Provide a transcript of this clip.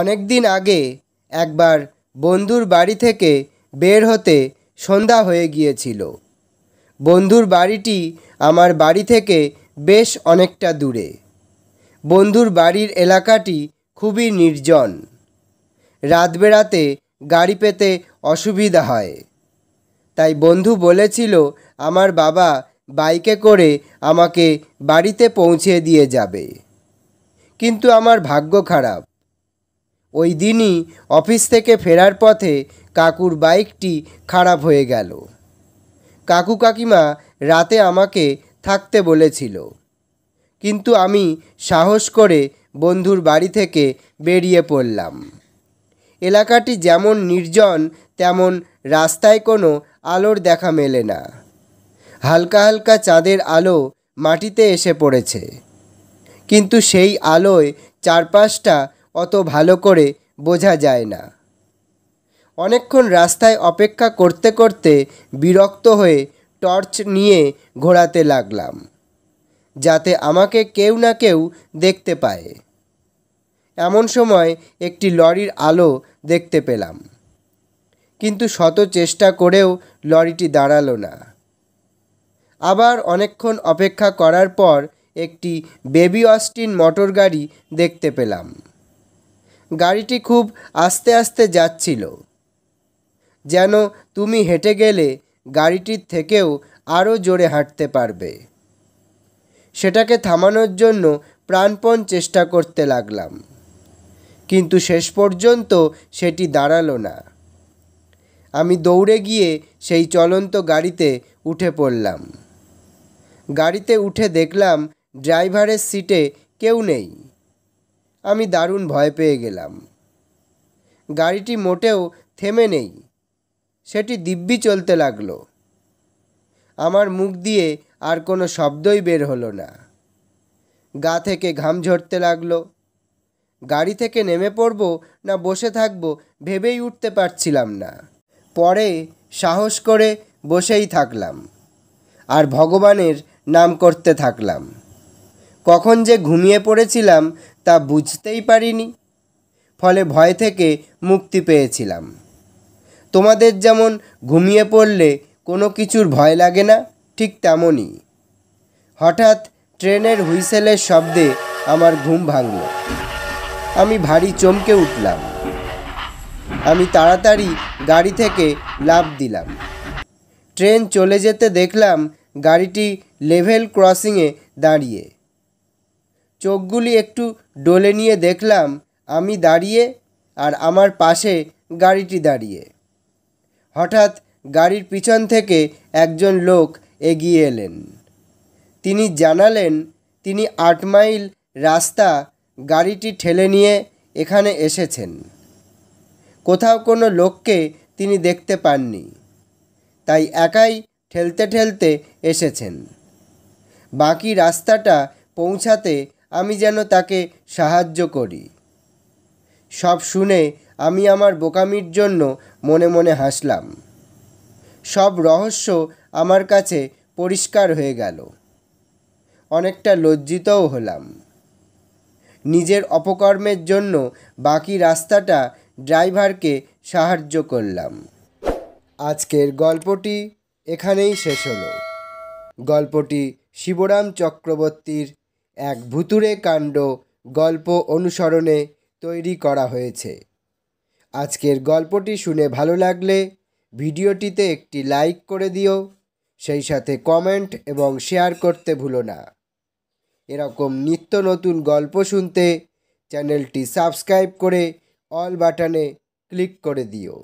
অনেক দিন আগে একবার বন্ধুর বাড়ি থেকে বের হতে সন্ধ্যা হয়ে গিয়েছিল বন্ধুর বাড়িটি আমার বাড়ি থেকে বেশ অনেকটা দূরে বন্ধুর বাড়ির এলাকাটি খুবই নির্জন রাত বেড়াতে গাড়ি পেতে অসুবিধা হয় তাই বন্ধু বলেছিল আমার বাবা বাইকে করে আমাকে বাড়িতে পৌঁছে দিয়ে যাবে কিন্তু আমার ভাগ্য খারাপ ওই দিনই অফিস থেকে ফেরার পথে কাকুর বাইকটি খারাপ হয়ে গেল কাকু কাকিমা রাতে আমাকে থাকতে বলেছিল কিন্তু আমি সাহস করে বন্ধুর বাড়ি থেকে বেরিয়ে পড়লাম এলাকাটি যেমন নির্জন তেমন রাস্তায় কোনো আলোর দেখা মেলে না হালকা হালকা চাঁদের আলো মাটিতে এসে পড়েছে কিন্তু সেই আলোয় চারপাশটা অত ভালো করে বোঝা যায় না অনেকক্ষণ রাস্তায় অপেক্ষা করতে করতে বিরক্ত হয়ে টর্চ নিয়ে ঘোরাতে লাগলাম যাতে আমাকে কেউ না কেউ দেখতে পায় এমন সময় একটি লরির আলো দেখতে পেলাম কিন্তু শত চেষ্টা করেও লরিটি দাঁড়ালো না আবার অনেকক্ষণ অপেক্ষা করার পর একটি বেবি অস্টিন মোটর গাড়ি দেখতে পেলাম গাড়িটি খুব আস্তে আস্তে যাচ্ছিল যেন তুমি হেঁটে গেলে গাড়িটির থেকেও আরও জোরে হাঁটতে পারবে সেটাকে থামানোর জন্য প্রাণপণ চেষ্টা করতে লাগলাম কিন্তু শেষ পর্যন্ত সেটি দাঁড়ালো না আমি দৌড়ে গিয়ে সেই চলন্ত গাড়িতে উঠে পড়লাম গাড়িতে উঠে দেখলাম ড্রাইভারের সিটে কেউ নেই আমি দারুণ ভয় পেয়ে গেলাম গাড়িটি মোটেও থেমে নেই সেটি দিব্যি চলতে লাগলো আমার মুখ দিয়ে আর কোনো শব্দই বের হলো না গা থেকে ঘাম ঝরতে লাগলো গাড়ি থেকে নেমে পড়ব না বসে থাকবো ভেবেই উঠতে পারছিলাম না পরে সাহস করে বসেই থাকলাম আর ভগবানের নাম করতে থাকলাম কখন যে ঘুমিয়ে পড়েছিলাম তা বুঝতেই পারিনি ফলে ভয় থেকে মুক্তি পেয়েছিলাম তোমাদের যেমন ঘুমিয়ে পড়লে কোনো কিছুর ভয় লাগে না ঠিক তেমনই হঠাৎ ট্রেনের হুইসেলের শব্দে আমার ঘুম ভাঙল আমি ভারী চমকে উঠলাম আমি তাড়াতাড়ি গাড়ি থেকে লাভ দিলাম ট্রেন চলে যেতে দেখলাম গাড়িটি লেভেল ক্রসিংয়ে দাঁড়িয়ে চোখগুলি একটু ডলে নিয়ে দেখলাম আমি দাঁড়িয়ে আর আমার পাশে গাড়িটি দাঁড়িয়ে হঠাৎ গাড়ির পিছন থেকে একজন লোক এগিয়ে এলেন তিনি জানালেন তিনি আট মাইল রাস্তা গাড়িটি ঠেলে নিয়ে এখানে এসেছেন কোথাও কোনো লোককে তিনি দেখতে পাননি তাই একাই ঠেলতে ঠেলতে এসেছেন বাকি রাস্তাটা পৌঁছাতে আমি যেন তাকে সাহায্য করি সব শুনে আমি আমার বোকামির জন্য মনে মনে হাসলাম সব রহস্য আমার কাছে পরিষ্কার হয়ে গেল অনেকটা লজ্জিতও হলাম নিজের অপকর্মের জন্য বাকি রাস্তাটা ড্রাইভারকে সাহায্য করলাম আজকের গল্পটি এখানেই শেষ হলো গল্পটি শিবরাম চক্রবর্তীর এক ভুতুড়ে কাণ্ড গল্প অনুসরণে তৈরি করা হয়েছে আজকের গল্পটি শুনে ভালো লাগলে ভিডিওটিতে একটি লাইক করে দিও সেই সাথে কমেন্ট এবং শেয়ার করতে ভুলো না এরকম নিত্য নতুন গল্প শুনতে চ্যানেলটি সাবস্ক্রাইব করে অল বাটনে ক্লিক করে দিও